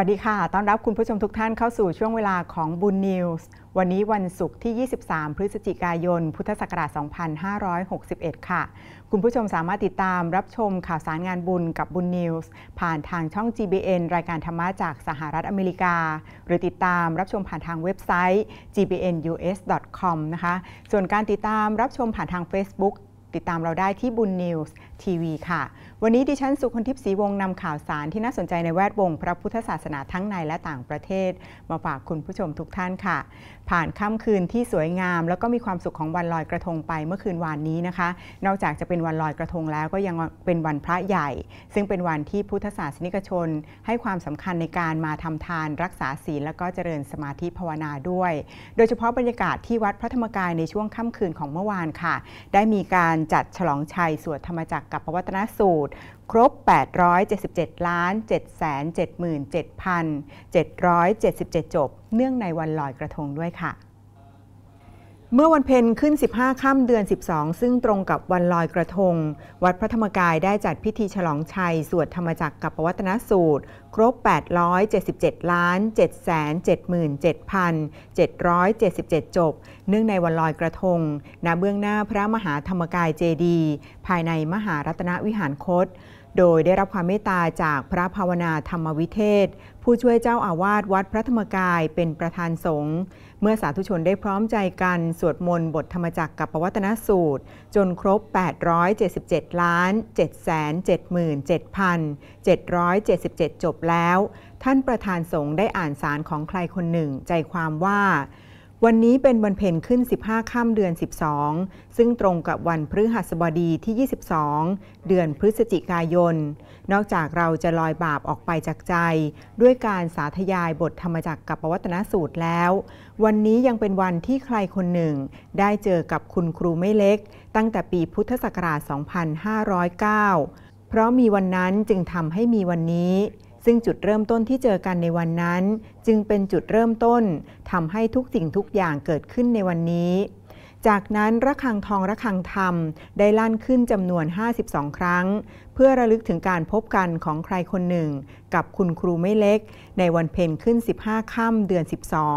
วัสดีค่ะ ต้อนรับคุณผู้ชมทุกท่านเข้าสู่ช่วงเวลาของบุญนิวส์ วันนี้วันศุกร์ที่ 23 พฤศจิกายน พุทธศักราช 2561 ค่ะ คุณผู้ชมสามารถติดตามรับชมข่าวสารงานบุญกับบุญนิวส์ผ่านทางช่อง GBN รายการธรรมะจากสหรัฐอเมริกา หรือติดตามรับชมผ่านทางเว็บไซต์ gbnus.com นะคะ ส่วนการติดตามรับชมผ่านทาง Facebook ติดตามเราได้ที่บุญนิวส์ทีวีค่ะ วันนี้ดิฉันสุคนทิพย์ศรีวงนำข่าวสารที่น่าสนใจในแวดวงพระพุทธศาสนาทั้งในและต่างประเทศมาฝากคุณผู้ชมทุกท่านค่ะ ผ่านค่ำคืนที่สวยงาม แล้วก็มีความสุขของวันลอยกระทงไปเมื่อคืนวานนี้นะคะ นอกจากจะเป็นวันลอยกระทงแล้วก็ยังเป็นวันพระใหญ่ ซึ่งเป็นวันที่พุทธศาสนิกชน ให้ความสำคัญในการมาทำทาน รักษาศีลและก็เจริญสมาธิภาวนาด้วย โดยเฉพาะบรรยากาศที่วัดพระธรรมกายในช่วงค่ำคืนของเมื่อวานค่ะ ได้มีการจัดฉลองชัยสวดธรรมจักรกับพวัฒนสูตรครบ 877ล้าน777,777 จบ เนื่องในวันลอยกระทงด้วยค่ะเมื่อวันเพ็ญขึ้น 15 ค่ำเดือน 12 ซึ่งตรงกับวันลอยกระทง วัดพระธรรมกายได้จัดพิธีฉลองชัย สวดธรรมจักรกับปวัตนสูตรครบ 877ล้าน7 7 7 7,777 จบ เนื่องในวันลอยกระทงณเบื้องหน้าพระมหาธรรมกายเจดี ภายในมหารัตนวิหารคต โดยได้รับความเมตตาจากพระภาวนาธรรมวิเทศ ผู้ช่วยเจ้าอาวาสวัดพระธรรมกายเป็นประธานสงฆ์เมื่อสาธุชนได้พร้อมใจกัน สวดมนต์ บทธรรมจักรกับปวัตนสูตร จนครบ 877ล้าน7 7 7 7 7 7เจบแล้ว ท่านประธานสงฆ์ได้อ่านสารของใครคนหนึ่ง ใจความว่า วันนี้เป็นวันเพ็ญขึ้น 15 ค่ำเดือน 12 ซึ่งตรงกับวันพฤหัสบดีที่ 22 เดือนพฤศจิกายนนอกจากเราจะลอยบาปออกไปจากใจ ด้วยการสาธยายบทธรรมจักกับปวัตนสูตรแล้ว วันนี้ยังเป็นวันที่ใครคนหนึ่ง ได้เจอกับคุณครูไม่เล็ก ตั้งแต่ปีพุทธศักราช2509 เพราะมีวันนั้นจึงทำให้มีวันนี้ ซึ่งจุดเริ่มต้นที่เจอกันในวันนั้น จึงเป็นจุดเริ่มต้นทำให้ทุกสิ่งทุกอย่างเกิดขึ้นในวันนี้จากนั้นระฆังทองระฆังธรรมได้ลั่นขึ้นจำนวน 52 ครั้ง เพื่อระลึกถึงการพบกันของใครคนหนึ่ง กับคุณครูไม่เล็ก ในวันเพ็ญขึ้น 15 ค่ำเดือน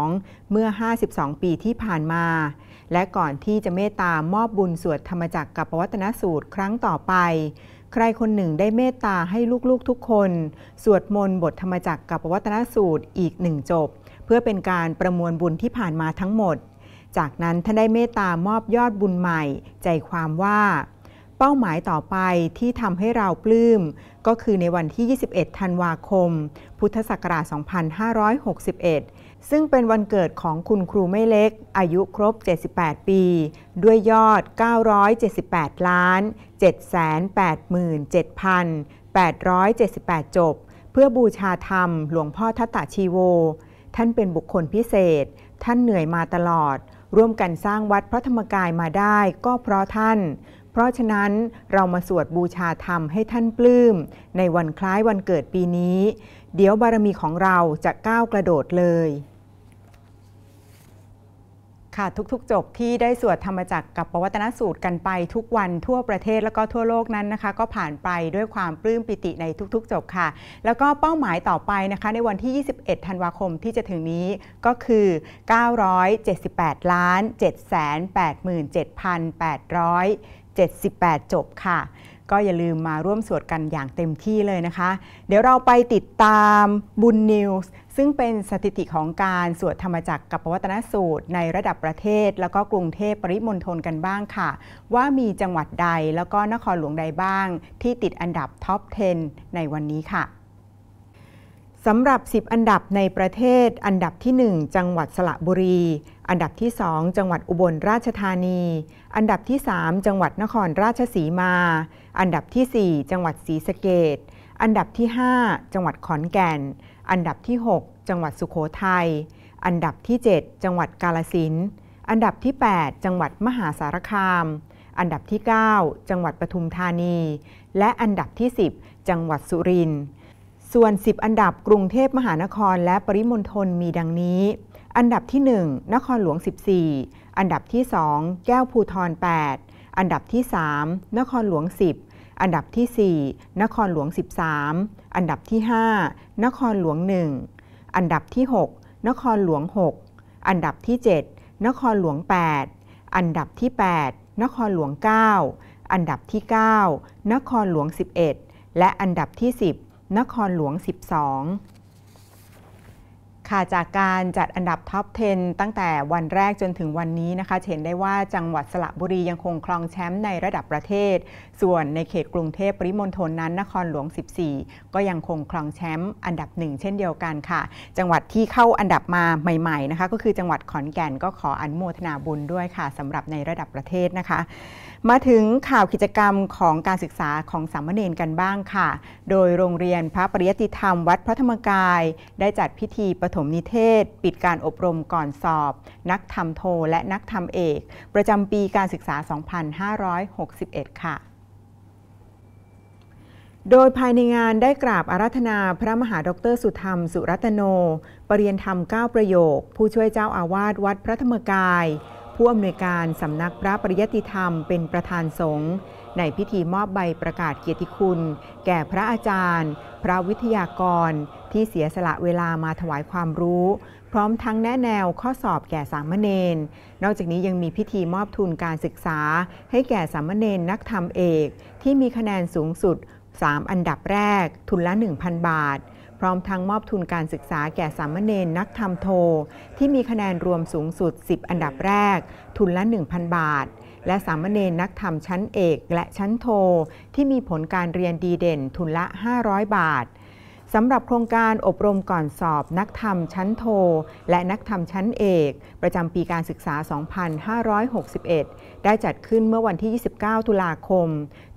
12 เมื่อ 52 ปีที่ผ่านมา และก่อนที่จะเมตตามอบบุญสวดธรรมจักรกับปวัตนสูตรครั้งต่อไป ใครคนหนึ่งได้เมตตาให้ลูกๆทุกคน สวดมนต์บทธรรมจักรกับปวัตนสูตรอีกหนึ่งจบเพื่อเป็นการประมวลบุญที่ผ่านมาทั้งหมดจากนั้น ท่านได้เมตตา มอบยอดบุญใหม่ ใจความว่า เป้าหมายต่อไปที่ทำให้เราปลื้มก็คือในวันที่ 21ธันวาคม พุทธศักราช2561 ซึ่งเป็นวันเกิดของคุณครูไม่เล็ก อายุครบ 78 ปี ด้วยยอด 978ล้าน787,878 จบ เพื่อบูชาธรรมหลวงพ่อทัตตาชีโว ท่านเป็นบุคคลพิเศษท่านเหนื่อยมาตลอดร่วมกันสร้างวัดพระธรรมกายมาได้ก็เพราะท่าน เพราะฉะนั้นเรามาสวดบูชาธรรมให้ท่านปลื้มในวันคล้ายวันเกิดปีนี้ เดี๋ยวบารมีของเราจะก้าวกระโดดเลยค่ะทุกๆ จบที่ได้สวดธรรมจักรกับปวัตนสูตรกันไปทุกวันทั่วประเทศแล้วก็ทั่วโลกนั้นนะคะ ก็ผ่านไปด้วยความปลื้มปิติในทุกๆ จบค่ะ แล้วก็เป้าหมายต่อไปนะคะ ในวันที่ 21 ธันวาคมที่จะถึงนี้ก็คือ 978ล้าน7 8 7 8 78 จบค่ะก็อย่าลืมมาร่วมสวดกันอย่างเต็มที่เลยนะคะ เดี๋ยวเราไปติดตามบุญนิวส์ซึ่งเป็นสถิติของการสวดธรรมจักรกับปวัตนสูตร ในระดับประเทศแล้วก็กรุงเทพปริมณฑลกันบ้างค่ะ ว่ามีจังหวัดใดแล้วก็นครหลวงใดบ้าง ที่ติดอันดับท็อป 10 ในวันนี้ค่ะสำหรับ 10 อันดับในประเทศอันดับที่ 1 จังหวัดสระบุรี อันดับที่ 2 จังหวัดอุบลราชธานี อันดับที่ 3 จังหวัดนครราชสีมา อันดับที่ 4 จังหวัดศรีสะเกดอันดับที่ 5 จังหวัดขอนแก่นอันดับที่ 6 จังหวัดสุโขทยัย อันดับที่ 7 จังหวัดกาลสินอันดับที่ 8 จังหวัดมหาสารคาม อันดับที่ 9 จังหวัดปทุมธานี และอันดับที่ 10 จังหวัดสุรินทร์ ส่วน 10 อันดับกรุงเทพมหานครและปริมณฑลมีดังนี้ อันดับที่ 1 นครหลวง 14 อันดับที่2แก้วภูทร8อันดับที่3นครหลวง10อันดับที่ 4 นครหลวง 13 อันดับที่5นครหลวง1อันดับที่ 6 นครหลวง 6 อันดับที่ 7 นครหลวง 8 อันดับที่ 8 นครหลวง 9 อันดับที่ 9 นครหลวง 11 และอันดับที่ 10 นครหลวง12ค่ะจากการจัดอันดับท็อป 10 ตั้งแต่วันแรกจนถึงวันนี้นะคะ เห็นได้ว่าจังหวัดสระบุรียังคงครองแชมป์ในระดับประเทศ ส่วนในเขตกรุงเทพปริมณฑลนั้นนครหลวง 14 ก็ยังคงครองแชมป์อันดับหนึ่งเช่นเดียวกันค่ะ จังหวัดที่เข้าอันดับมาใหม่ ๆนะคะ ก็คือจังหวัดขอนแก่นก็ขออนุโมทนาบุญด้วยค่ะสำหรับในระดับประเทศนะคะมาถึงข่าวกิจกรรมของการศึกษาของสามเณรกันบ้างค่ะ โดยโรงเรียนพระปริยติธรรมวัดพระธรรมกาย ได้จัดพิธีปฐมนิเทศปิดการอบรมก่อนสอบ นักธรรมโทและนักธรรมเอก ประจำปีการศึกษา 2561 ค่ะ โดยภายในงานได้กราบอาราธนาพระมหาดรสุธรรมสุรัตโน ปรริยนธรรม9ประโยคผู้ช่วยเจ้าอาวาสวัดพระธรรมกายผู้อำนวยการสำนักพระปริยติธรรมเป็นประธานสงฆ์ในพิธีมอบใบประกาศเกียรติคุณ แก่พระอาจารย์ พระวิทยากรที่เสียสละเวลามาถวายความรู้ พร้อมทั้งแนะแนวข้อสอบแก่สามเณรนอกจากนี้ยังมีพิธีมอบทุนการศึกษา ให้แก่สามเณรนักธรรมเอกที่มีคะแนนสูงสุด 3 อันดับแรกทุนละ 1,000 บาทพร้อมทั้งมอบทุนการศึกษาแก่สามเณรนักธรรมโท ที่มีคะแนนรวมสูงสุด 10 อันดับแรก ทุนละ 1,000 บาท และสามเณรนักธรรมชั้นเอกและชั้นโทที่มีผลการเรียนดีเด่นทุนละ 500 บาทสำหรับโครงการอบรมก่อนสอบนักธรรมชั้นโทและนักธรรมชั้นเอก ประจำปีการศึกษา 2561 ได้จัดขึ้นเมื่อวันที่ 29ตุลาคม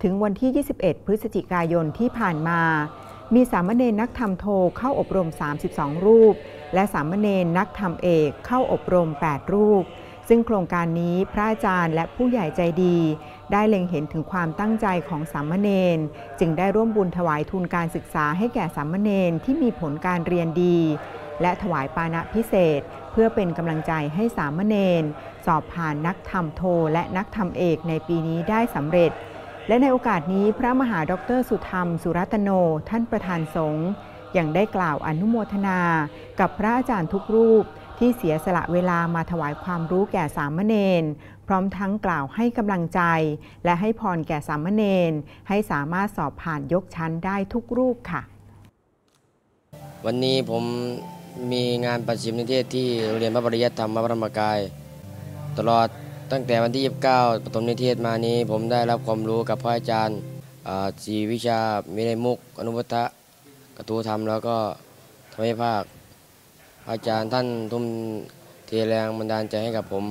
ถึงวันที่ 21 พฤศจิกายนที่ผ่านมามีสามเณรนักธรรมโทเข้าอบรม 32 รูป และสามเณรนักธรรมเอกเข้าอบรม 8 รูป ซึ่งโครงการนี้พระอาจารย์และผู้ใหญ่ใจดี ได้เล็งเห็นถึงความตั้งใจของสามเณรจึงได้ร่วมบุญถวายทุนการศึกษาให้แก่สามเณรที่มีผลการเรียนดี และถวายปานะพิเศษ เพื่อเป็นกำลังใจให้สามเณรสอบผ่านนักธรรมโทและนักธรรมเอกในปีนี้ได้สำเร็จและในโอกาสนี้พระมหาดรสุธรรม สุรัตโน ท่านประธานสงฆ์ยังได้กล่าวอนุโมทนา กับพระอาจารย์ทุกรูปที่เสียสละเวลามาถวายความรู้แก่สามเณรพร้อมทั้งกล่าวให้กำลังใจ และให้พรแก่สามเณรให้สามารถสอบผ่านยกชั้นได้ทุกรูปค่ะ วันนี้ผมมีงานประชิมนิเทศที่โรงเรียนพระปริยัติธรรมพระธรรมกายตลอดตั้งแต่วันที่ 29ปฐมนิเทศมานี้ผมได้รับความรู้กับพ่ออาจารย์สีวิชา มีในมุก อนุพัตะกระทูธรรม แล้วก็ำให้ภาคอาจารย์ท่านทุ่มเทแรงบันดาลใจให้กับผม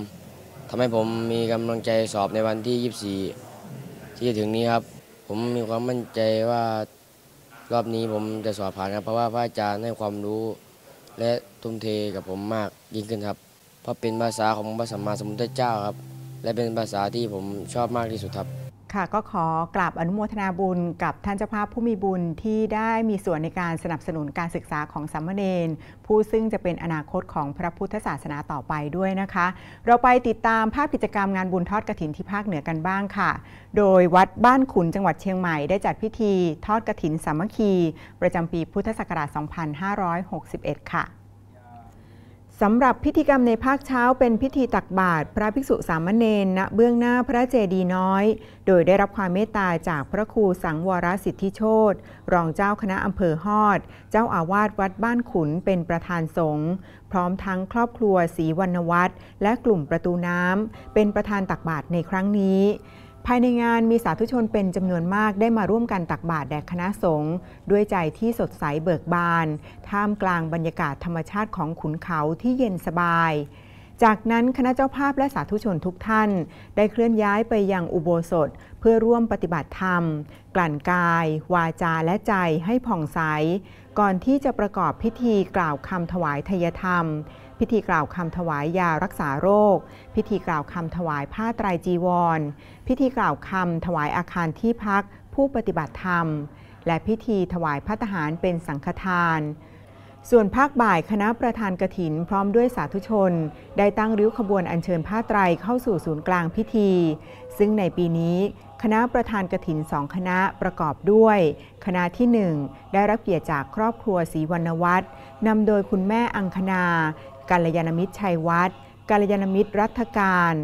ทำให้ผมมีกำลังใจสอบในวันที่ 24 ที่จะถึงนี้ครับ ผมมีความมั่นใจว่ารอบนี้ผมจะสอบผ่านครับเพราะว่าพระอาจารย์ให้ความรู้และทุ่มเทกับผมมากยิ่งขึ้นครับเพราะเป็นภาษาของพระสัมมาสัมพุทธเจ้าครับและเป็นภาษาที่ผมชอบมากที่สุดครับค่ะก็ขอกราบอนุโมทนาบุญกับท่านเจ้าภาพผู้มีบุญที่ได้มีส่วนในการสนับสนุนการศึกษาของสัมมาเนนผู้ซึ่งจะเป็นอนาคตของพระพุทธศาสนาต่อไปด้วยนะคะ เราไปติดตามภาพกิจกรรมงานบุญทอดกระถินที่ภาคเหนือกันบ้างค่ะ โดยวัดบ้านขุนจังหวัดเชียงใหม่ได้จัดพิธีทอดกระถินสามัคคีประจำปีพุทธศักราช 2561 ค่ะสำหรับพิธีกรรมในภาคเช้าเป็นพิธีตักบาตรพระภิกษุสามเณรณเบื้องหน้าพระเจดีย์น้อย โดยได้รับความเมตตาจากพระครูสังวรสิทธิโชตรองเจ้าคณะอำเภอฮอด เจ้าอาวาสวัดบ้านขุนเป็นประธานสงฆ์พร้อมทั้งครอบครัวศรีวรรณวัฒน์และกลุ่มประตูน้ำ เป็นประธานตักบาตรในครั้งนี้ภายในงานมีสาธุชนเป็นจำนวนมากได้มาร่วมกันตักบาตรแด่คณะสงฆ์ด้วยใจที่สดใสเบิกบาน ท่ามกลางบรรยากาศธรรมชาติของขุนเขาที่เย็นสบาย จากนั้นคณะเจ้าภาพและสาธุชนทุกท่าน ได้เคลื่อนย้ายไปยังอุโบสถ เพื่อร่วมปฏิบัติธรรม กลั่นกาย วาจาและใจให้ผ่องใส ก่อนที่จะประกอบพิธีกล่าวคำถวายทยธรรมพิธีกล่าวคำถวายยารักษาโรค พิธีกล่าวคำถวายผ้าไตรจีวร พิธีกล่าวคำถวายอาคารที่พักผู้ปฏิบัติธรรม และพิธีถวายพระทหารเป็นสังฆทาน ส่วนภาคบ่ายคณะประธานกระถินพร้อมด้วยสาธุชน ได้ตั้งริ้วขบวนอัญเชิญผ้าไตรเข้าสู่ศูนย์กลางพิธี ซึ่งในปีนี้ คณะประธานกระถินสองคณะประกอบด้วย คณะที่ 1 ได้รับเกียรติจากครอบครัวศรีวรรณวัฒนนำโดยคุณแม่อังคณากัลยาณมิตรชัยวัฒน์กัลยาณมิตรรัฐการ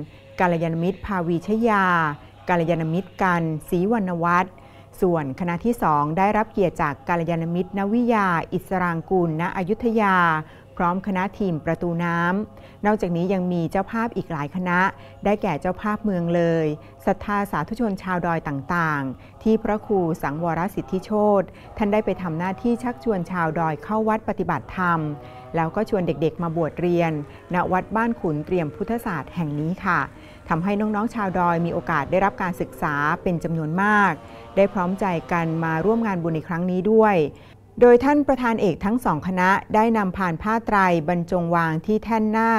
กัลยาณมิตรภาวีชยากัลยาณมิตรกันศรีวรรณวัฒน์ส่วนคณะที่สองได้รับเกียรติจากกัลยาณมิตรนวิยา อิสรางกุลณอยุธยา พร้อมคณะทีมประตูน้ำนอกจากนี้ยังมีเจ้าภาพอีกหลายคณะ ได้แก่เจ้าภาพเมืองเลยศรัทธาสาธุชนชาวดอยต่างๆ ที่พระครูสังวรสิทธิโชตท่านได้ไปทำหน้าที่ชักชวนชาวดอยเข้าวัดปฏิบัติธรรมแล้วก็ชวนเด็กๆ มาบวชเรียนณวัดบ้านขุนเตรียมพุทธศาสตร์แห่งนี้ค่ะทำให้น้องๆชาวดอยมีโอกาสได้รับการศึกษาเป็นจำนวนมาก ได้พร้อมใจกันมาร่วมงานบุญในครั้งนี้ด้วย โดยท่านประธานเอกทั้งสองคณะได้นำผ่านผ้าไตรบรรจงวางที่แท่นหน้า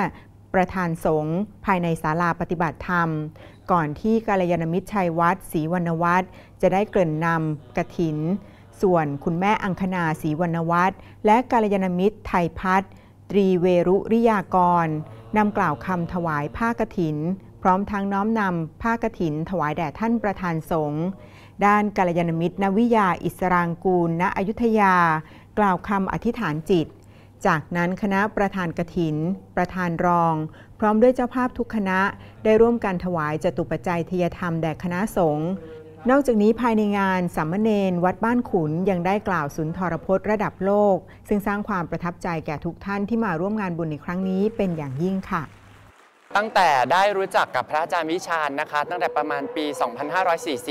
ประธานสงฆ์ภายในศาลาปฏิบัติธรรม ก่อนที่กาลยานมิตรชัยวัดศรีวรรณวัฒน์จะได้เกริ่นนำกระถินส่วนคุณแม่อังคณาศรีวรรณวัฒน์และกาลยานมิตรไทยพัฒน์ตรีเวรุริยากรนำกล่าวคำถวายผ้ากถิน พร้อมทั้งน้อมนำผ้ากถิน ถวายแด่ท่านประธานสงฆ์ด้านกาลยานมิตรนวิยาอิสรางกูลณอยุธยา กล่าวคำอธิษฐานจิต จากนั้นคณะประธานกถิน ประธานรอง พร้อมด้วยเจ้าภาพทุกคณะได้ร่วมกันถวายจตุปัจจัยทยธรรมแด่คณะสงฆ์นอกจากนี้ภายในงานสัมมนเนนวัดบ้านขุนยังได้กล่าวสุนทรพจน์ระดับโลก ซึ่งสร้างความประทับใจแก่ทุกท่านที่มาร่วมงานบุญในครั้งนี้เป็นอย่างยิ่งค่ะ ตั้งแต่ได้รู้จักกับพระอาจารย์วิชาญนะคะ ตั้งแต่ประมาณปี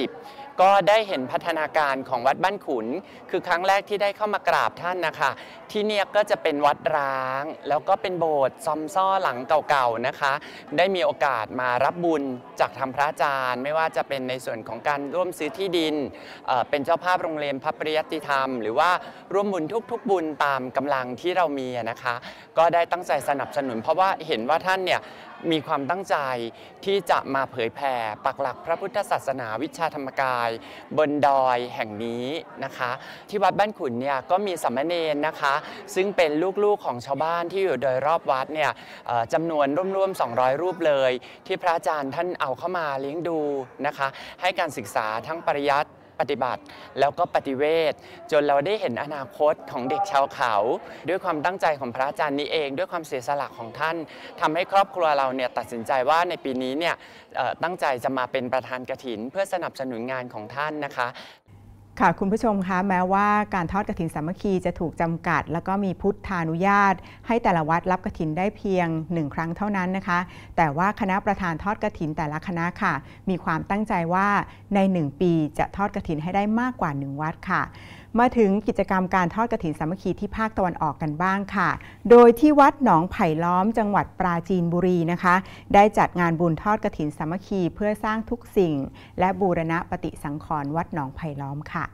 2540ก็ได้เห็นพัฒนาการของวัดบ้านขุน คือครั้งแรกที่ได้เข้ามากราบท่านนะคะ ที่เนี่ยก็จะเป็นวัดร้าง แล้วก็เป็นโบสถ์ซอมซ่อหลังเก่าๆนะคะ ได้มีโอกาสมารับบุญจากทางพระอาจารย์ ไม่ว่าจะเป็นในส่วนของการร่วมซื้อที่ดิน เป็นเจ้าภาพโรงเรียนพระปริยัติธรรม หรือว่าร่วมบุญทุกๆบุญตามกำลังที่เรามีนะคะ ก็ได้ตั้งใจสนับสนุน เพราะว่าเห็นว่าท่านเนี่ยมีความตั้งใจที่จะมาเผยแผ่ปักหลักพระพุทธศาสนาวิชาธรรมกาย บนดอยแห่งนี้นะคะ ที่วัดบ้านขุนเนี่ยก็มีสัมมเนนนะคะซึ่งเป็นลูกๆของชาวบ้านที่อยู่โดยรอบวัดเนี่ยจำนวนร่วมๆ 200 รูปเลย ที่พระอาจารย์ท่านเอาเข้ามาเลี้ยงดูนะคะให้การศึกษาทั้งปริยัติปฏิบัติแล้วก็ปฏิเวทจนเราได้เห็นอนาคตของเด็กชาวเขา ด้วยความตั้งใจของพระอาจารย์นี้เอง ด้วยความเสียสละของท่าน ทำให้ครอบครัวเราเนี่ยตัดสินใจว่าในปีนี้เนี่ยตั้งใจจะมาเป็นประธานกระถิน เพื่อสนับสนุนงานของท่านนะคะค่ะคุณผู้ชมคะ แม้ว่าการทอดกระถินสามัคคีจะถูกจำกัด แล้วก็มีพุทธานุญาตให้แต่ละวัดรับกระถินได้เพียงหนึ่งครั้งเท่านั้นนะคะ แต่ว่าคณะประธานทอดกระถินแต่ละคณะค่ะ มีความตั้งใจว่าในหนึ่งปีจะทอดกระถินให้ได้มากกว่าหนึ่งวัดค่ะมาถึงกิจกรรมการทอดกระถินสามัคคีที่ภาคตะวันออกกันบ้างค่ะ โดยที่วัดหนองไผ่ล้อม จังหวัดปราจีนบุรีนะคะได้จัดงานบุญทอดกระถินสามัคคีเพื่อสร้างทุกสิ่ง และบูรณะปฏิสังขรณ์วัดหนองไผ่ล้อมค่ะ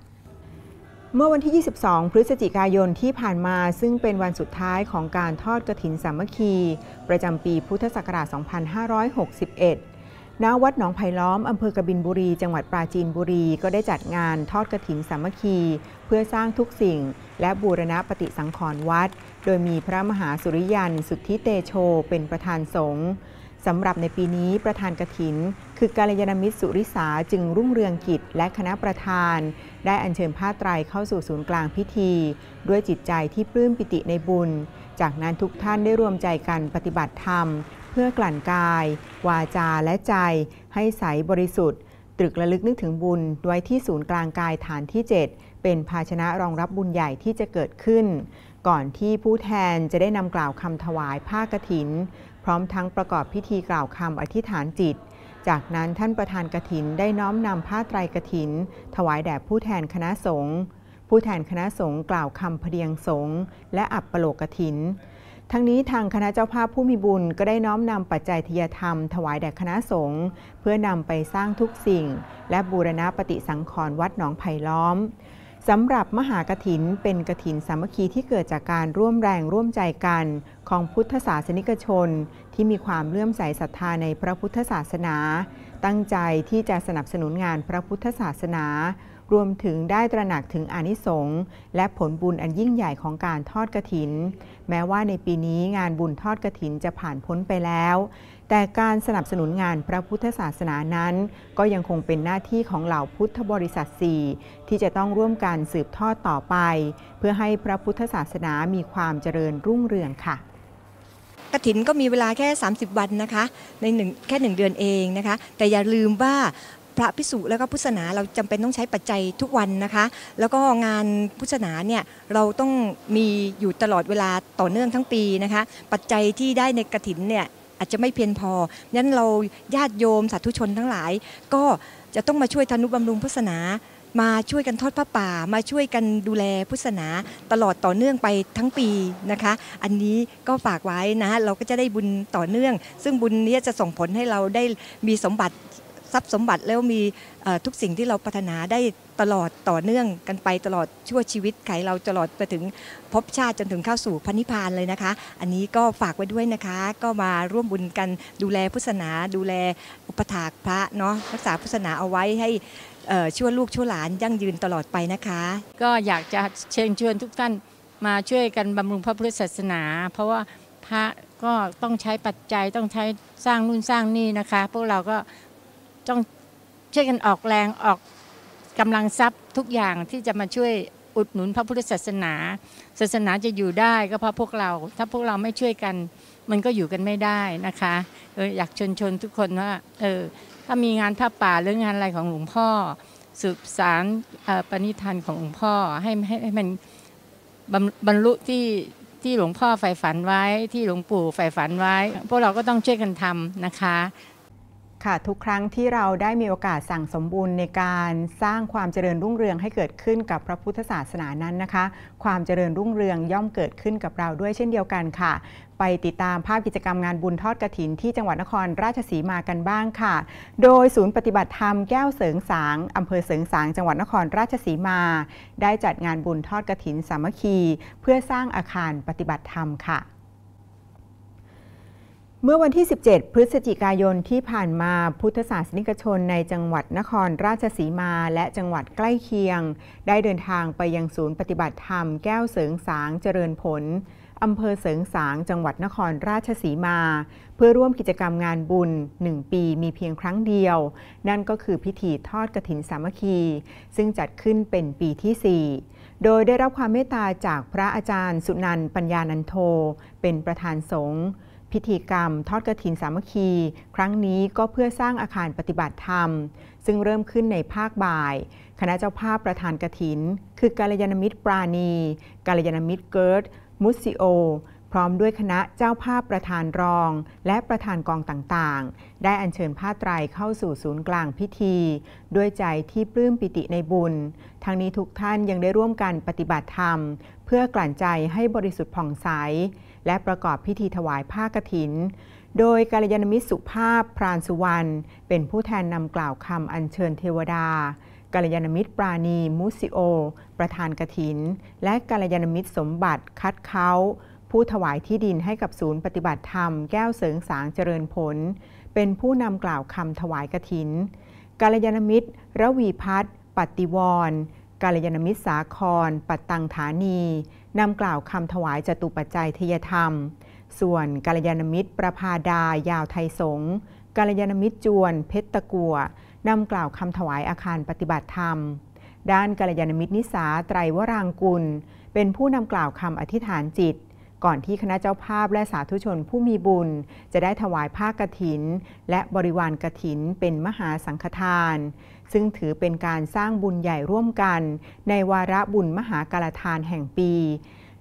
เมื่อวันที่ 22 พฤศจิกายนที่ผ่านมาซึ่งเป็นวันสุดท้ายของการทอดกระถินสามัคคีประจำปีพุทธศักราช 2561 ณ วัดหนองไผ่ล้อมอำเภอกบินบุรี จังหวัดปราจีนบุรี ก็ได้จัดงานทอดกระถินสามัคคีพื่อสร้างทุกสิ่งและบูรณะปฏิสังขรณ์วัด โดยมีพระมหาสุริยันสุทธิเตโช เป็นประธานสงฆ์ สำหรับในปีนี้ประธานกฐิน คือกาลยานมิตรสุริสาจึงรุ่งเรืองกิจและคณะประธาน ได้อัญเชิญผ้าไตรเข้าสู่ศูนย์กลางพิธี ด้วยจิตใจที่ปลื้มปิติในบุญ จากนั้นทุกท่านได้รวมใจกันปฏิบัติธรรม เพื่อกลั่นกาย วาจาและใจ ให้ใสบริสุทธิ์ตรึกระลึกนึกถึงบุญไว้ที่ศูนย์กลางกายฐานที่7เป็นภาชนะรองรับบุญใหญ่ที่จะเกิดขึ้น ก่อนที่ผู้แทนจะได้นำกล่าวคำถวายผ้ากรถิน พร้อมทั้งประกอบพิธีกล่าวคำอธิษฐานจิต จากนั้นท่านประธานกรถิน ได้น้อมนำผ้าไตรกรถิน ถวายแด่ผู้แทนคณะสงฆ์ผู้แทนคณะสงฆ์กล่าวคำพเียงสงฆ์และอับปโลกถิน ทั้งนี้ทางคณะเจ้าภาพผู้มีบุญก็ได้น้อมนำปัจจัยทยธรรม ถวายแด่คณะสงฆ์เพื่อนำไปสร้างทุกสิ่ง และบูรณะปฏิสังขรณ์วัดหนองไผ่ล้อมสำหรับมหากถิน เป็นกถินสามัคคีที่เกิดจากการร่วมแรงร่วมใจกันของพุทธศาสนิกชน ที่มีความเลื่อมใสศรัทธาในพระพุทธศาสนา ตั้งใจที่จะสนับสนุนงานพระพุทธศาสนา รวมถึงได้ตระหนักถึงอนิสงส์และผลบุญอันยิ่งใหญ่ของการทอดกรถิน แม้ว่าในปีนี้งานบุญทอดกรถินจะผ่านพ้นไปแล้วแต่การสนับสนุนงานพระพุทธศาสนานั้น ก็ยังคงเป็นหน้าที่ของเหล่าพุทธบริษัท 4 ที่จะต้องร่วมกันสืบทอดต่อไป เพื่อให้พระพุทธศาสนามีความเจริญรุ่งเรืองค่ะกถินก็มีเวลาแค่ 30 วันนะคะ ในหนึ่งแค่หนึ่งเดือนเองนะคะ แต่อย่าลืมว่าพระพิสุแล้วก็พุทธศาสนาเราจำเป็นต้องใช้ปัจจัยทุกวันนะคะ แล้วก็งานพุทธศาสนาเนี่ยเราต้องมีอยู่ตลอดเวลาต่อเนื่องทั้งปีนะคะ ปัจจัยที่ได้ในกระถินเนี่ยจจะไม่เพียงพอนั้นเราญาติโยมสาธุชนทั้งหลาย ก็จะต้องมาช่วยทนุบำรุงพุทธศาสนา มาช่วยกันทอดพระป่า มาช่วยกันดูแลพุทธศาสนา ตลอดต่อเนื่องไปทั้งปีนะคะ อันนี้ก็ฝากไว้นะเราก็จะได้บุญต่อเนื่อง ซึ่งบุญนี้จะส่งผลให้เราได้มีสมบัติทรัพย์สมบัติแล้วมีทุกสิ่งที่เราปรารถนาได้ตลอดต่อเนื่องกันไปตลอดชั่วชีวิตไขเราตลอดไปถึงพบชาติจนถึงเข้าสู่พันิพานเลยนะคะ อันนี้ก็ฝากไว้ด้วยนะคะ ก็มาร่วมบุญกันดูแลพุทธศาสนาดูแลอุปถากพระเนาะรักษาพุทธศาสนาเอาไว้ให้ช่วยลูกช่วยหลานยั่งยืนตลอดไปนะคะ ก็อยากจะเชิญชวนทุกท่านมาช่วยกันบำรุงพระพุทธศาสนา เพราะว่าพระก็ต้องใช้ปัจจัยต้องใช้สร้างนู่นสร้างนี่นะคะพวกเราก็ต้องช่วยกันออกแรงออกกำลังทรัพย์ทุกอย่างที่จะมาช่วยอุดหนุนพระพุทธศาสนา ศาสนาจะอยู่ได้ก็เพราะพวกเราถ้าพวกเราไม่ช่วยกัน มันก็อยู่กันไม่ได้นะคะเอออยากชนชนทุกคนว่าเออถ้ามีงานผ้าป่าหรืองานอะไรของหลวงพ่อ สืบสารปณิธานของหลวงพ่อให้ให้ให้มันบรรลุที่ที่หลวงพ่อใฝ่ฝันไว้ ที่หลวงปู่ใฝ่ฝันไว้ พวกเราก็ต้องช่วยกันทำนะคะค่ะทุกครั้งที่เราได้มีโอกาสสั่งสมบูรณ์ในการสร้างความเจริญรุ่งเรืองให้เกิดขึ้นกับพระพุทธศาสนานั้นนะคะ ความเจริญรุ่งเรืองย่อมเกิดขึ้นกับเราด้วยเช่นเดียวกันค่ะ ไปติดตามภาพกิจกรรมงานบุญทอดกระถินที่จังหวัดนครราชสีมากันบ้างค่ะ โดยศูนย์ปฏิบัติธรรมแก้วเสริงสางอำเภอเสริงสางจังหวัดนครราชสีมา ได้จัดงานบุญทอดกระถินสามัคคี เพื่อสร้างอาคารปฏิบัติธรรมค่ะเมื่อวันที่ 17 พฤศจิกายนที่ผ่านมา พุทธศาสนิกชนในจังหวัดนครราชสีมาและจังหวัดใกล้เคียง ได้เดินทางไปยังศูนย์ปฏิบัติธรรมแก้วเสริงสางเจริญผล อำเภอเสริงสางจังหวัดนครราชสีมา เพื่อร่วมกิจกรรมงานบุญ 1 ปีมีเพียงครั้งเดียว นั่นก็คือพิธีทอดกระถินสามัคคี ซึ่งจัดขึ้นเป็นปีที่ 4 โดยได้รับความเมตตาจากพระอาจารย์ สุนันต์ปัญญานันโท เป็นประธานสงฆ์พิธีกรรมทอดกระถินสามัคคี ครั้งนี้ก็เพื่อสร้างอาคารปฏิบัติธรรม ซึ่งเริ่มขึ้นในภาคบ่าย คณะเจ้าภาพประธานกระถิน คือกาลยานมิตรปราณีกาลยานมิตรเกิร์ตมุสซิโอพร้อมด้วยคณะเจ้าภาพประธานรอง และประธานกองต่างๆ ได้อัญเชิญผ้าไตรเข้าสู่ศูนย์กลางพิธี ด้วยใจที่ปลื้มปิติในบุญทั้งนี้ทุกท่านยังได้ร่วมกันปฏิบัติธรรม เพื่อกลั่นใจให้บริสุทธิ์ผ่องใสและประกอบพิธีถวายผ้ากฐิน โดยกัลยาณมิตรสุภาพพรานสุวรรณเป็นผู้แทนนำกล่าวคำอัญเชิญเทวดากัลยาณมิตรปราณีมุสิโอ ประธานกฐิน และกัลยาณมิตรสมบัติคัดเขาผู้ถวายที่ดินให้กับศูนย์ปฏิบัติธรรมแก้วเสริงสางเจริญผล เป็นผู้นำกล่าวคำถวายกฐินกัลยาณมิตรระวีพัฒน์ปฏิวรกัลยาณมิตรสาครปัตตังฐานีนำกล่าวคำถวายจตุปัจจัยทยธรรม ส่วนกาลยานมิตรประพาดายาวไทยสงกาลยานมิตรจวนเพชรตะกัวนำกล่าวคำถวายอาคารปฏิบัติธรรม ด้านกาลยานมิตรนิสาไตรวรางกุลเป็นผู้นำกล่าวคำอธิษฐานจิต ก่อนที่คณะเจ้าภาพและสาธุชนผู้มีบุญจะได้ถวายผ้ากรถิน และบริวารกรถินเป็นมหาสังฆทานซึ่งถือเป็นการสร้างบุญใหญ่ร่วมกัน ในวาระบุญมหากาลทานแห่งปี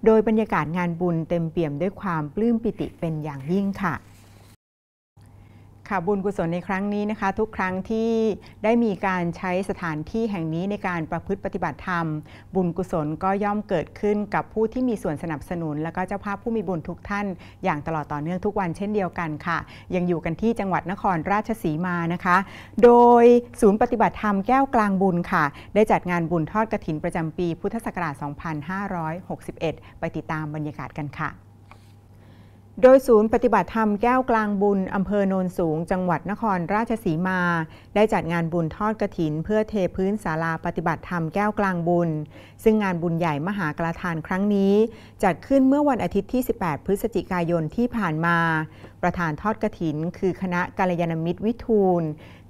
โดยบรรยากาศงานบุญเต็มเปี่ยมด้วยความปลื้มปิติเป็นอย่างยิ่งค่ะค่ะบุญกุศลในครั้งนี้นะคะ ทุกครั้งที่ได้มีการใช้สถานที่แห่งนี้ในการประพฤติปฏิบัติธรรม บุญกุศลก็ย่อมเกิดขึ้นกับผู้ที่มีส่วนสนับสนุน และก็เจ้าภาพผู้มีบุญทุกท่าน อย่างตลอดต่อเนื่องทุกวันเช่นเดียวกันค่ะ ยังอยู่กันที่จังหวัดนครราชสีมานะคะ โดยศูนย์ปฏิบัติธรรมแก้วกลางบุญค่ะ ได้จัดงานบุญทอดกระถินประจำปีพุทธศักราช 2561 ไปติดตามบรรยากาศกันค่ะโดย ศูนย์ปฏิบัติธรรมแก้วกลางบุญ อำเภอโนนสูง จังหวัดนครราชสีมา ได้จัดงานบุญทอดกระถินเพื่อเทพื้นศาลาปฏิบัติธรรมแก้วกลางบุญ ซึ่งงานบุญใหญ่มหากราทานครั้งนี้ จัดขึ้นเมื่อวันอาทิตย์ที่ 18 พฤศจิกายนที่ผ่านมา ประธานทอดกระถิน คือคณะกาลยานมิตรวิทูล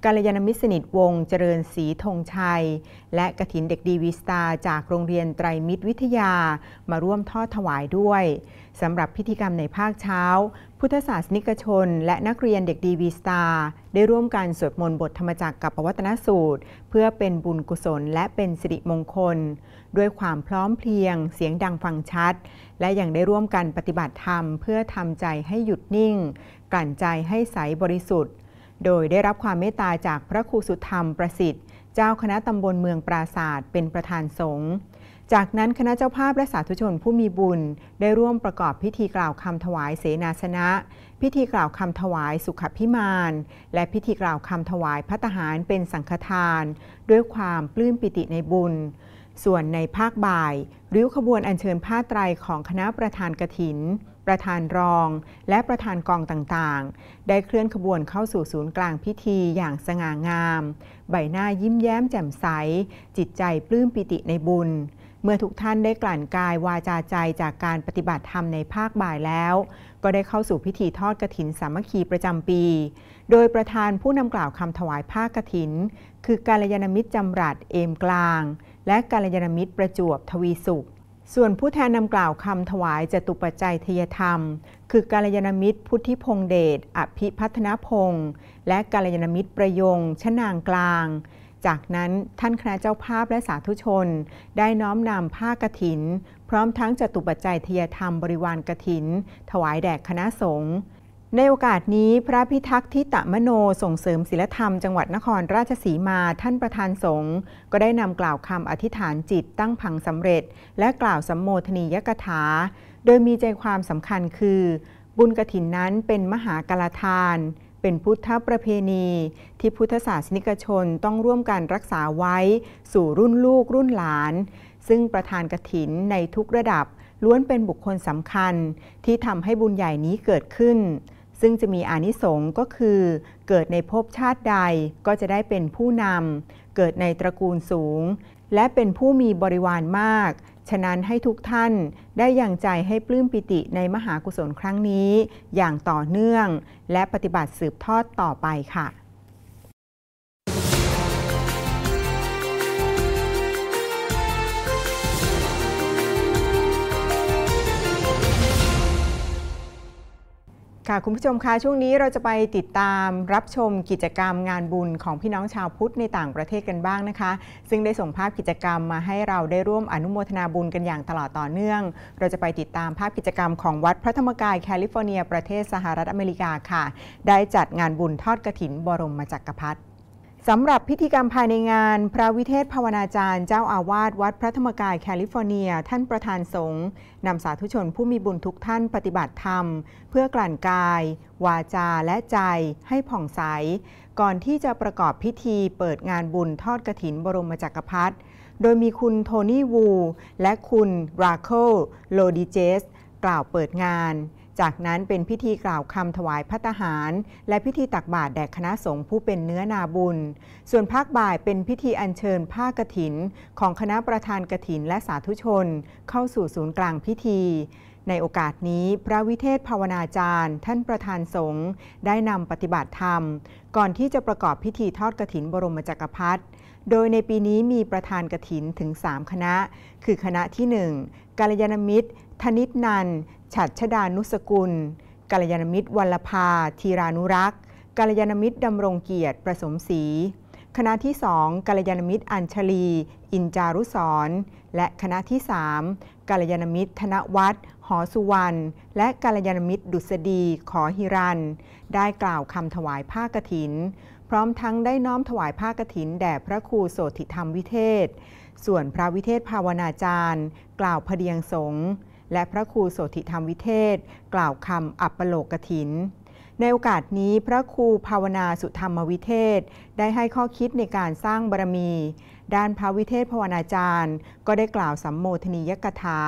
กาลยานมิตรสนิทวงศ์เจริญศรีธงชัย และกระถินเด็กดีวิสตาจากโรงเรียนไตรมิตรวิทยามาร่วมทอดถวายด้วยสำหรับพิธีกรรมในภาคเช้า พุทธศาสนิกชน และนักเรียนเด็กดีวีสตาร์ได้ร่วมกันสวดมนต์บทธรรมจักรกับปวัตนสูตร เพื่อเป็นบุญกุศลและเป็นสิริมงคล ด้วยความพร้อมเพรียง เสียงดังฟังชัด และยังได้ร่วมกันปฏิบัติธรรม เพื่อทำใจให้หยุดนิ่งกลั่นใจให้ใสบริสุทธิ์ โดยได้รับความเมตตาจากพระครูสุธรรมประสิทธิ์ เจ้าคณะตำบลเมืองปราศาสตร์เป็นประธานสงฆ์จากนั้นคณะเจ้าภาพและสาธุชนผู้มีบุญ ได้ร่วมประกอบพิธีกล่าวคำถวายเสนาสนะ พิธีกล่าวคำถวายสุขพิมาน และพิธีกล่าวคำถวายพระทหารเป็นสังฆทาน ด้วยความปลื้มปิติในบุญ ส่วนในภาคบ่ายริ้วขบวนอัญเชิญผ้าไตรของคณะประธานกฐิน ประธานรอง และประธานกองต่าง ๆ ได้เคลื่อนขบวนเข้าสู่ศูนย์กลางพิธีอย่างสง่างาม ใบหน้ายิ้มแย้มแจ่มใส จิตใจปลื้มปิติในบุญเมื่อทุกท่านได้กลั่นกายวาจาใจจากการปฏิบัติธรรมในภาคบ่ายแล้ว ก็ได้เข้าสู่พิธีทอดกรถินสามัคคีประจำปี โดยประธานผู้นำกล่าวคำถวายภาคกรถิน คือกาลยานมิตรจำรัดเอมกลาง และกาลยานมิตรประจวบทวีสุข ส่วนผู้แทนนำกล่าวคำถวายจตุปัจจัยทยธรรม คือกาลยานมิตรพุทธิพงเดชอภิพัฒนพงศ์และกาลยานมิตรประยงชนางกลางจากนั้นท่านคณะเจ้าภาพและสาธุชน ได้น้อมนำผ้ากรถิน พร้อมทั้งจตุปัจจัยเทียธรรมบริวารกรถิน ถวายแด่คณะสงฆ์ในโอกาสนี้ พระพิทักษ์ทิตมโนส่งเสริมศิลธรรมจังหวัดนครราชสีมาท่านประธานสงฆ์ก็ได้นำกล่าวคำอธิษฐานจิตตั้งพังสำเร็จ และกล่าวสัมโมทนียกถา โดยมีใจความสำคัญคือ บุญกระถินนั้นเป็นมหากราทานเป็นพุทธประเพณี ที่พุทธศาสนิกชนต้องร่วมกันรักษาไว้สู่รุ่นลูกรุ่นหลาน ซึ่งประธานกฐินในทุกระดับล้วนเป็นบุคคลสำคัญที่ทำให้บุญใหญ่นี้เกิดขึ้น ซึ่งจะมีอานิสงส์ก็คือ เกิดในภพชาติใดก็จะได้เป็นผู้นำเกิดในตระกูลสูง และเป็นผู้มีบริวารมากฉะนั้นให้ทุกท่านได้อย่างใจให้ปลื้มปิติในมหากุศลครั้งนี้ อย่างต่อเนื่อง และปฏิบัติสืบทอดต่อไปค่ะค่ะ คุณผู้ชมคะช่วงนี้เราจะไปติดตามรับชมกิจกรรมงานบุญของพี่น้องชาวพุทธในต่างประเทศกันบ้างนะคะ ซึ่งได้ส่งภาพกิจกรรมมาให้เราได้ร่วมอนุโมทนาบุญกันอย่างตลอดต่อเนื่อง เราจะไปติดตามภาพกิจกรรม ของวัดพระธรรมกายแคลิฟอร์เนีย ประเทศสหรัฐอเมริกาค่ะ ได้จัดงานบุญทอดกระถินบรมมจากกพัฒดสำหรับพิธีกรรมภายในงาน พระวิเทศภาวนาจารย์เจ้าอาวาสวัดพระธรรมกายแคลิฟอร์เนียท่านประธานสงฆ์นำสาธุชนผู้มีบุญทุกท่านปฏิบัติธรรม เพื่อกลั่นกาย วาจา และใจให้ผ่องใส ก่อนที่จะประกอบพิธีเปิดงานบุญทอดกระถินบรมจักรพรรดิโดยมีคุณโทนี่วูและคุณราเคิลโลดิเจสกล่าวเปิดงานจากนั้นเป็นพิธีกล่าวคำถวายพัตหาร และพิธีตักบาตรแด่คณะสงฆ์ผู้เป็นเนื้อนาบุญ ส่วนภาคบ่ายเป็นพิธีอัญเชิญผ้ากรถิน ของคณะประธานกรถินและสาธุชนเข้าสู่ศูนย์กลางพิธี ในโอกาสนี้ พระวิเทศภาวนาจารย์ ท่านประธานสงฆ์ได้นำปฏิบัติธรรม ก่อนที่จะประกอบพิธีทอดกรถินบรมจักรพรรดิ โดยในปีนี้มีประธานกรถินถึง3คณะ คือคณะที่ 1กาลยานมิตรธนิตนันฉัดชดานุสกุลกัลยาณมิตรวัลภาธีรานุรักษ์กัลยาณมิตร ดำรงเกียรติประสมศรีคณะที่2กัลยาณมิตร อัญชลี อินจารุสรและคณะที่ 3กัลยาณมิตร ธนวัฒน์ หอสุวรรณ และกัลยาณมิตร ดุษฎีขอฮิรัน ได้กล่าวคำถวายผ้ากฐิน พร้อมทั้งได้น้อมถวายผ้ากฐิน แด่พระครูโสติธรรมวิเทศ ส่วนพระวิเทศภาวนาจารย์ กล่าวพเดียงสงฆ์และพระครูโสติธรรมวิเทศ กล่าวคำ อัปโลกถิน ในโอกาสนี้พระครูภาวนาสุธรรมวิเทศ ได้ให้ข้อคิดในการสร้างบารมี ด้านพระวิเทศภาวนาจารย์ ก็ได้กล่าวสัมโมทนียกถา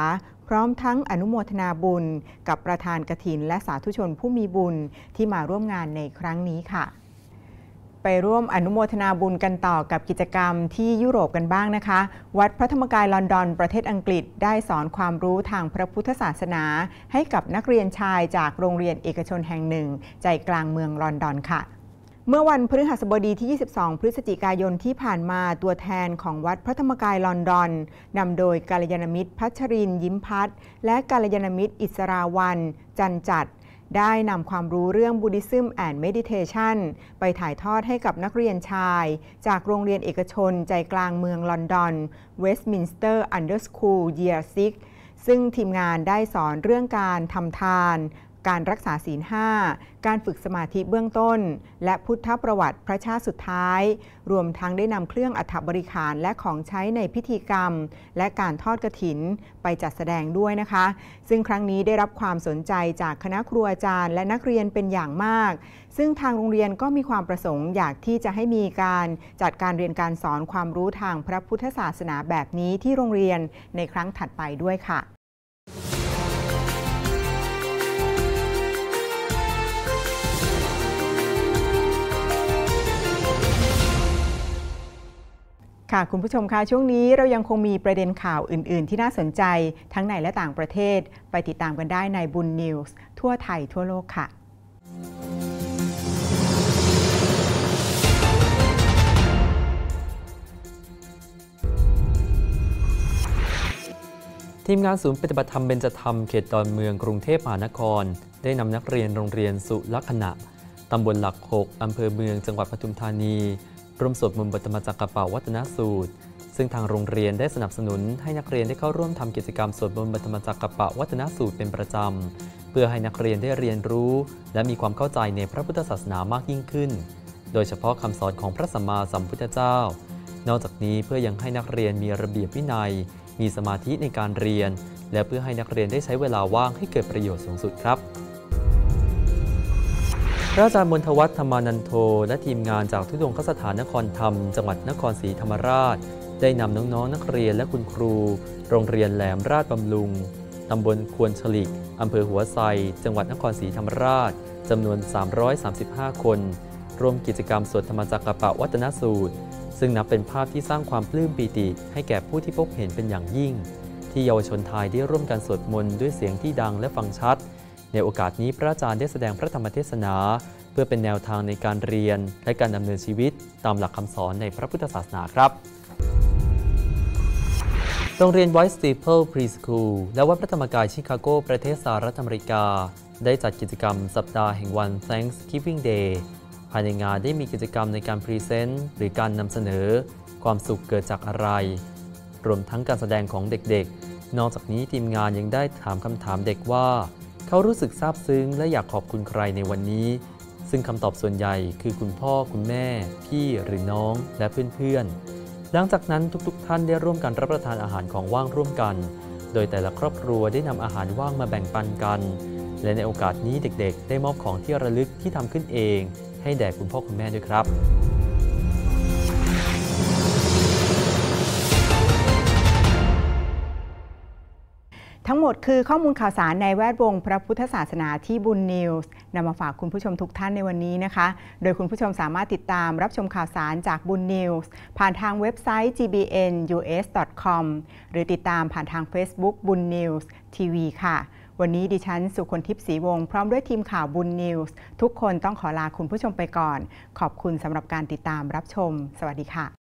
พร้อมทั้งอนุโมทนาบุญ กับประธานกถิน และสาธุชนผู้มีบุญที่มาร่วมงานในครั้งนี้ค่ะไปร่วมอนุโมทนาบุญกันต่อกับกิจกรรมที่ยุโรปกันบ้างนะคะ วัดพระธรรมกายลอนดอน ประเทศอังกฤษได้สอนความรู้ทางพระพุทธศาสนา ให้กับนักเรียนชายจากโรงเรียนเอกชนแห่งหนึ่ง ใจกลางเมืองลอนดอนค่ะ เมื่อวันพฤหัสบดีที่ 22 พฤศจิกายนที่ผ่านมาตัวแทนของวัดพระธรรมกายลอนดอนนำโดยกาลยานมิตร พัชรินยิ้มพัฒและกาลยานมิตร อิสราวัน จันจัดได้นำความรู้เรื่อง Buddhism and Meditation ไปถ่ายทอดให้กับนักเรียนชาย จากโรงเรียนเอกชนใจกลางเมืองลอนดอน Westminster Under School Year 6ซึ่งทีมงานได้สอนเรื่องการทำทานการรักษาศีลห้า การฝึกสมาธิเบื้องต้น และพุทธประวัติพระชาติสุดท้าย รวมทั้งได้นำเครื่องอัฐบริขารและของใช้ในพิธีกรรม และการทอดกระถิน ไปจัดแสดงด้วยนะคะ ซึ่งครั้งนี้ได้รับความสนใจจากคณะครูอาจารย์และนักเรียนเป็นอย่างมาก ซึ่งทางโรงเรียนก็มีความประสงค์ อยากที่จะให้มีการจัดการเรียนการสอนความรู้ทางพระพุทธศาสนาแบบนี้ที่โรงเรียนในครั้งถัดไปด้วยค่ะค่ะ คุณผู้ชมคะช่วงนี้เรายังคงมีประเด็นข่าวอื่น ๆ ที่น่าสนใจ ทั้งในและต่างประเทศไปติดตามกันได้ในบุญนิวส์ทั่วไทยทั่วโลกค่ะ ทีมงานศูนย์ปฏิบัติธรรมเบญจธรรม เขตดอนเมืองกรุงเทพมหานคร ได้นำนักเรียนโรงเรียนสุลักษณะตำบลหลักหกอำเภอเมืองจังหวัดปทุมธานีร่วมสวดมนต์บทธรรมจักกระเป๋าวัฒนสูตร ซึ่งทางโรงเรียนได้สนับสนุน ให้นักเรียนได้เข้าร่วมทำกิจกรรมสวดมนต์บทธรรมจักกระเป๋าวัฒนสูตรเป็นประจำเพื่อให้นักเรียนได้เรียนรู้ และมีความเข้าใจในพระพุทธศาสนามากยิ่งขึ้น โดยเฉพาะคำสอนของพระสัมมาสัมพุทธเจ้า นอกจากนี้เพื่อยังให้นักเรียนมีระเบียบวินัย มีสมาธิในการเรียน และเพื่อให้นักเรียนได้ใช้เวลาว่างให้เกิดประโยชน์สูงสุดครับพระอาจารย์มนทวัฒน์ธรรมานันโทและทีมงานจากทุดงคสถานนครธรรม จังหวัดนครศรีธรรมราช ได้นำน้องๆนนักเรียนและคุณครู โรงเรียนแหลมราชบำรุงตำบลควนฉลิกอำเภอหัวไซจังหวัดนครศรีธรรมราชจำนวน 335 คนร่วมกิจกรรมสวดธรรมจักรปะวัฒนสูตร ซึ่งนับเป็นภาพที่สร้างความปลื้มปีติ ให้แก่ผู้ที่พบเห็นเป็นอย่างยิ่ง ที่เยาวชนไทยได้ร่วมกันสวดมนต์ด้วยเสียงที่ดังและฟังชัดในโอกาสนี้ พระอาจารย์ได้แสดงพระธรรมเทศนา เพื่อเป็นแนวทางในการเรียนและการดำเนินชีวิตตามหลักคำสอนในพระพุทธศาสนาครับ โรงเรียนไวส์สตีเพิลพรีสคูลและวัดพระธรรมกายชิคาโก ประเทศสหรัฐอเมริกา ได้จัดกิจกรรมสัปดาห์แห่งวัน Thanksgiving Day ภายในงานได้มีกิจกรรมในการพรีเซนต์หรือการนำเสนอ ความสุขเกิดจากอะไร รวมทั้งการแสดงของเด็กๆ นอกจากนี้ทีมงานยังได้ถามคำถามเด็กว่าเขารู้สึกซาบซึ้งและอยากขอบคุณใครในวันนี้ ซึ่งคำตอบส่วนใหญ่คือคุณพ่อคุณแม่ พี่หรือน้อง และเพื่อนๆหลังจากนั้นทุกๆท่านได้ร่วมกันรับประทานอาหารของว่างร่วมกัน โดยแต่ละครอบครัวได้นำอาหารว่างมาแบ่งปันกัน และในโอกาสนี้เด็กๆ ได้มอบของที่ระลึกที่ทำขึ้นเอง ให้แด่คุณพ่อคุณแม่ด้วยครับทั้งหมดคือข้อมูลข่าวสารในแวดวงพระพุทธศาสนาที่บุญนิวส์นำมาฝากคุณผู้ชมทุกท่านในวันนี้นะคะ โดยคุณผู้ชมสามารถติดตามรับชมข่าวสารจากบุญนิวส์ผ่านทางเว็บไซต์ gbnus.com หรือติดตามผ่านทาง Facebook บุญนิวส์ทีวีค่ะ วันนี้ดิฉันสุคนทิพย์ศรีวงศ์พร้อมด้วยทีมข่าวบุญนิวส์ทุกคนต้องขอลาคุณผู้ชมไปก่อน ขอบคุณสำหรับการติดตามรับชม สวัสดีค่ะ